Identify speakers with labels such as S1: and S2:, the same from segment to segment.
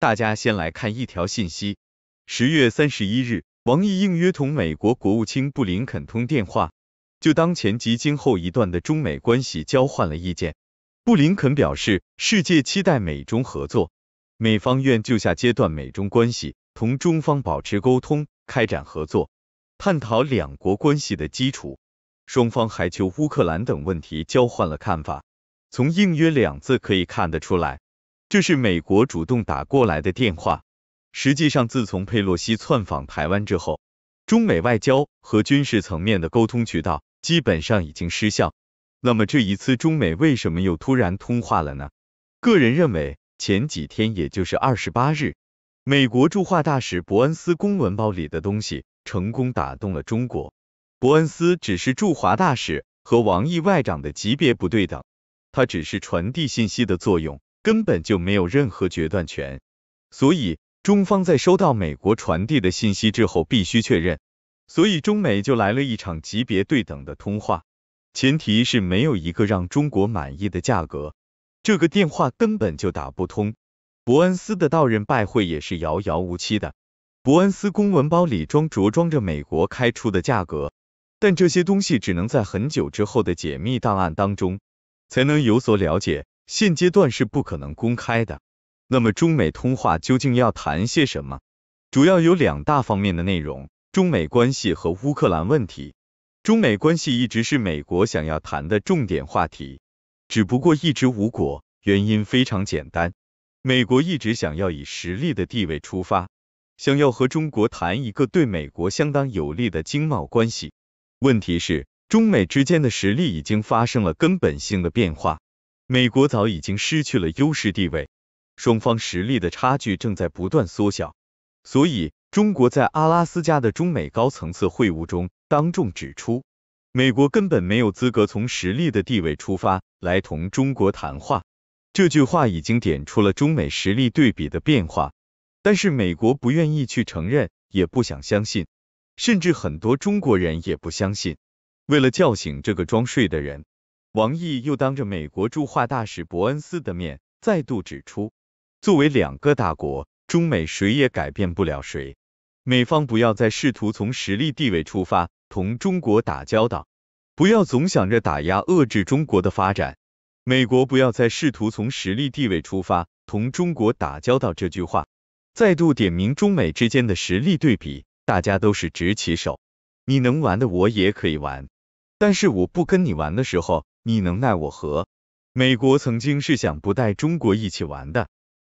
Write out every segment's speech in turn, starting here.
S1: 大家先来看一条信息。十月三十一日，王毅应约同美国国务卿布林肯通电话，就当前及今后一段的中美关系交换了意见。布林肯表示，世界期待美中合作，美方愿就下阶段美中关系同中方保持沟通、开展合作，探讨两国关系的基础。双方还就乌克兰等问题交换了看法。从“应约”两字可以看得出来。这是美国主动打过来的电话。实际上，自从佩洛西窜访台湾之后，中美外交和军事层面的沟通渠道基本上已经失效。那么这一次中美为什么又突然通话了呢？个人认为，前几天也就是二十八日，美国驻华大使伯恩斯公文包里的东西成功打动了中国。伯恩斯只是驻华大使，和王毅外长的级别不对等，他只是传递信息的作用。根本就没有任何决断权，所以中方在收到美国传递的信息之后，必须确认。所以中美就来了一场级别对等的通话，前提是没有一个让中国满意的价格，这个电话根本就打不通。伯恩斯的到任拜会也是遥遥无期的，伯恩斯公文包里装着装着美国开出的价格，但这些东西只能在很久之后的解密档案当中才能有所了解。现阶段是不可能公开的。那么中美通话究竟要谈些什么？主要有两大方面的内容：中美关系和乌克兰问题。中美关系一直是美国想要谈的重点话题，只不过一直无果。原因非常简单，美国一直想要以实力的地位出发，想要和中国谈一个对美国相当有利的经贸关系。问题是，中美之间的实力已经发生了根本性的变化。美国早已经失去了优势地位，双方实力的差距正在不断缩小，所以中国在阿拉斯加的中美高层次会晤中，当众指出，美国根本没有资格从实力的地位出发来同中国谈话。这句话已经点出了中美实力对比的变化，但是美国不愿意去承认，也不想相信，甚至很多中国人也不相信。为了叫醒这个装睡的人。王毅又当着美国驻华大使伯恩斯的面，再度指出，作为两个大国，中美谁也改变不了谁。美方不要再试图从实力地位出发同中国打交道，不要总想着打压遏制中国的发展。美国不要再试图从实力地位出发同中国打交道。这句话再度点明中美之间的实力对比，大家都是直起手，你能玩的我也可以玩，但是我不跟你玩的时候。你能奈我何？美国曾经是想不带中国一起玩的，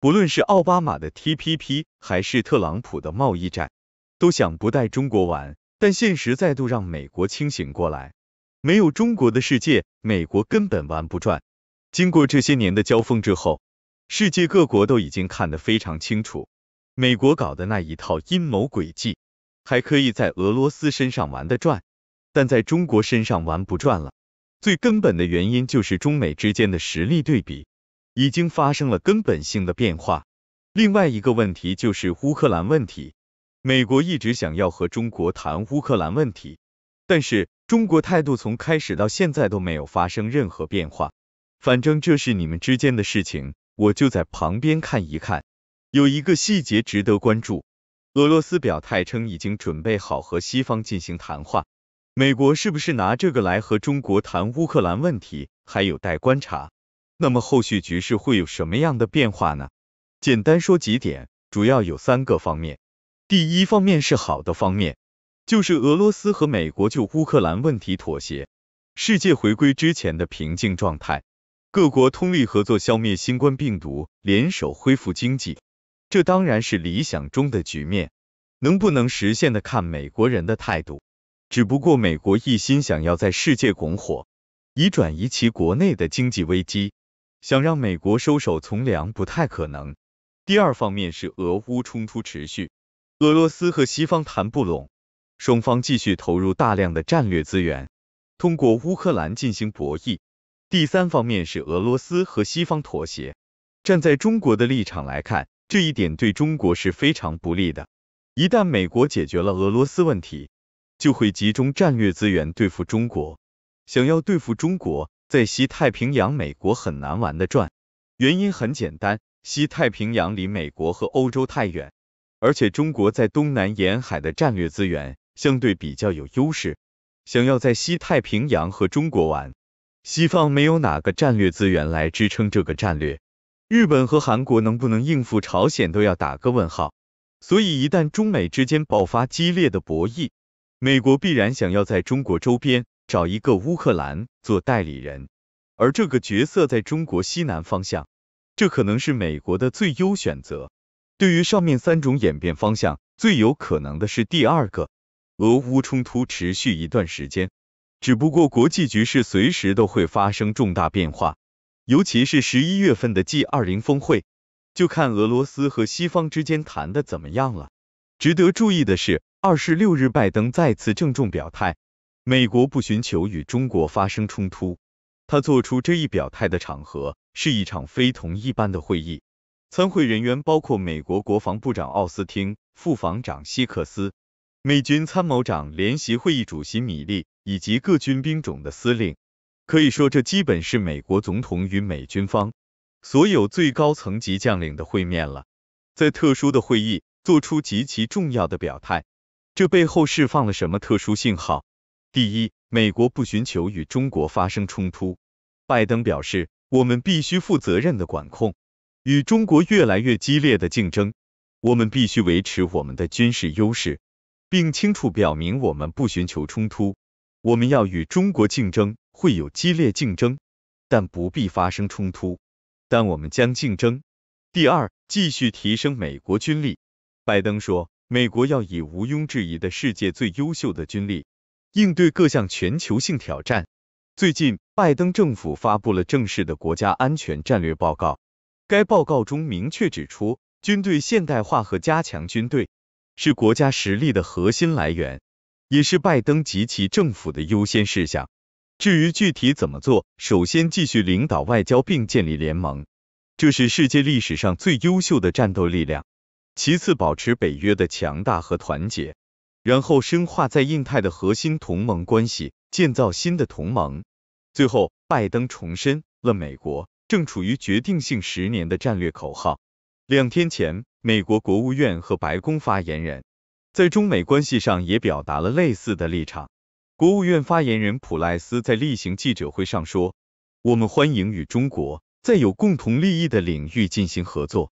S1: 不论是奥巴马的 T P P 还是特朗普的贸易战，都想不带中国玩。但现实再度让美国清醒过来，没有中国的世界，美国根本玩不转。经过这些年的交锋之后，世界各国都已经看得非常清楚，美国搞的那一套阴谋诡计，还可以在俄罗斯身上玩得转，但在中国身上玩不转了。最根本的原因就是中美之间的实力对比已经发生了根本性的变化。另外一个问题就是乌克兰问题，美国一直想要和中国谈乌克兰问题，但是中国态度从开始到现在都没有发生任何变化。反正这是你们之间的事情，我就在旁边看一看。有一个细节值得关注，俄罗斯表态称已经准备好和西方进行谈话。美国是不是拿这个来和中国谈乌克兰问题，还有待观察。那么后续局势会有什么样的变化呢？简单说几点，主要有三个方面。第一方面是好的方面，就是俄罗斯和美国就乌克兰问题妥协，世界回归之前的平静状态，各国通力合作消灭新冠病毒，联手恢复经济，这当然是理想中的局面。能不能实现的，看美国人的态度。只不过美国一心想要在世界拱火，以转移其国内的经济危机，想让美国收手从良不太可能。第二方面是俄乌冲突持续，俄罗斯和西方谈不拢，双方继续投入大量的战略资源，通过乌克兰进行博弈。第三方面是俄罗斯和西方妥协，站在中国的立场来看，这一点对中国是非常不利的。一旦美国解决了俄罗斯问题，就会集中战略资源对付中国。想要对付中国，在西太平洋美国很难玩得转。原因很简单，西太平洋离美国和欧洲太远，而且中国在东南沿海的战略资源相对比较有优势。想要在西太平洋和中国玩，西方没有哪个战略资源来支撑这个战略。日本和韩国能不能应付朝鲜都要打个问号。所以一旦中美之间爆发激烈的博弈，美国必然想要在中国周边找一个乌克兰做代理人，而这个角色在中国西南方向，这可能是美国的最优选择。对于上面三种演变方向，最有可能的是第二个，俄乌冲突持续一段时间，只不过国际局势随时都会发生重大变化，尤其是十一月份的 G20 峰会，就看俄罗斯和西方之间谈的怎么样了。值得注意的是。二十六日，拜登再次郑重表态，美国不寻求与中国发生冲突。他做出这一表态的场合是一场非同一般的会议，参会人员包括美国国防部长奥斯汀、副防长希克斯、美军参谋长联席会议主席米利以及各军兵种的司令。可以说，这基本是美国总统与美军方所有最高层级将领的会面了。在特殊的会议做出极其重要的表态。这背后释放了什么特殊信号？第一，美国不寻求与中国发生冲突。拜登表示，我们必须负责任的管控与中国越来越激烈的竞争，我们必须维持我们的军事优势，并清楚表明我们不寻求冲突。我们要与中国竞争，会有激烈竞争，但不必发生冲突。但我们将竞争。第二，继续提升美国军力。拜登说。美国要以毋庸置疑的世界最优秀的军力，应对各项全球性挑战。最近，拜登政府发布了正式的国家安全战略报告。该报告中明确指出，军队现代化和加强军队是国家实力的核心来源，也是拜登及其政府的优先事项。至于具体怎么做，首先继续领导外交并建立联盟，这是世界历史上最优秀的战斗力量。其次，保持北约的强大和团结，然后深化在印太的核心同盟关系，建造新的同盟。最后，拜登重申了美国正处于决定性十年的战略口号。两天前，美国国务院和白宫发言人，在中美关系上也表达了类似的立场。国务院发言人普赖斯在例行记者会上说：“我们欢迎与中国在有共同利益的领域进行合作。”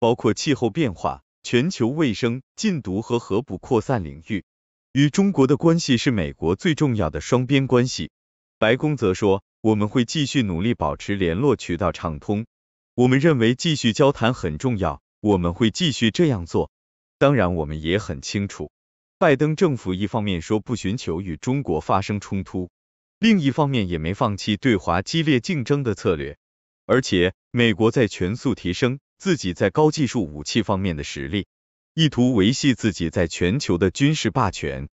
S1: 包括气候变化、全球卫生、禁毒和核不扩散领域，与中国的关系是美国最重要的双边关系。白宫则说，我们会继续努力保持联络渠道畅通，我们认为继续交谈很重要，我们会继续这样做。当然，我们也很清楚，拜登政府一方面说不寻求与中国发生冲突，另一方面也没放弃对华激烈竞争的策略，而且美国在全速提升。自己在高技术武器方面的实力，意图维系自己在全球的军事霸权。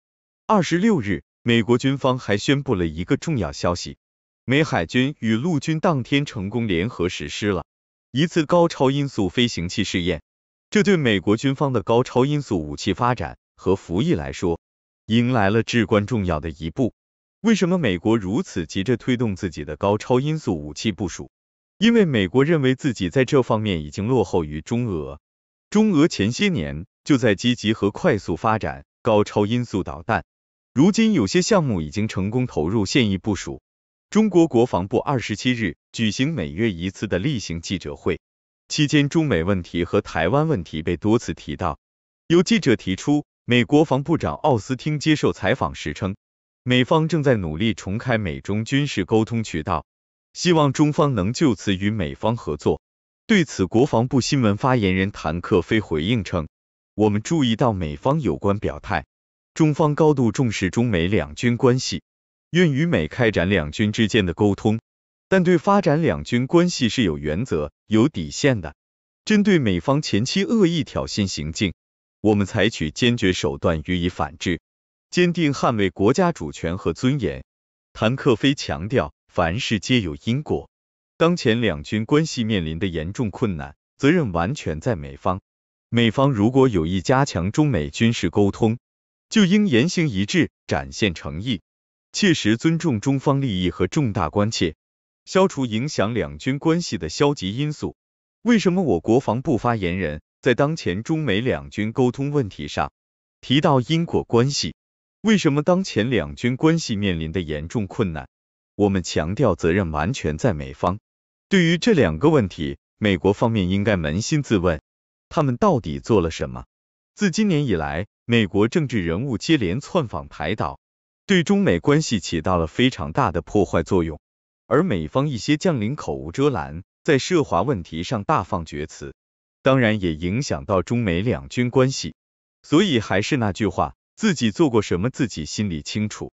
S1: 二十六日，美国军方还宣布了一个重要消息：美海军与陆军当天成功联合实施了一次高超音速飞行器试验。这对美国军方的高超音速武器发展和服役来说，迎来了至关重要的一步。为什么美国如此急着推动自己的高超音速武器部署？因为美国认为自己在这方面已经落后于中俄，中俄前些年就在积极和快速发展高超音速导弹，如今有些项目已经成功投入现役部署。中国国防部二十七日举行每月一次的例行记者会，期间中美问题和台湾问题被多次提到。有记者提出，美国防部长奥斯汀接受采访时称，美方正在努力重开美中军事沟通渠道。希望中方能就此与美方合作。对此，国防部新闻发言人谭克飞回应称：“我们注意到美方有关表态，中方高度重视中美两军关系，愿与美开展两军之间的沟通，但对发展两军关系是有原则、有底线的。针对美方前期恶意挑衅行径，我们采取坚决手段予以反制，坚定捍卫国家主权和尊严。”谭克飞强调。凡事皆有因果。当前两军关系面临的严重困难，责任完全在美方。美方如果有意加强中美军事沟通，就应言行一致，展现诚意，切实尊重中方利益和重大关切，消除影响两军关系的消极因素。为什么我国防部发言人在当前中美两军沟通问题上提到因果关系？为什么当前两军关系面临的严重困难？我们强调责任完全在美方。对于这两个问题，美国方面应该扪心自问，他们到底做了什么？自今年以来，美国政治人物接连窜访台岛，对中美关系起到了非常大的破坏作用。而美方一些将领口无遮拦，在涉华问题上大放厥词，当然也影响到中美两军关系。所以还是那句话，自己做过什么，自己心里清楚。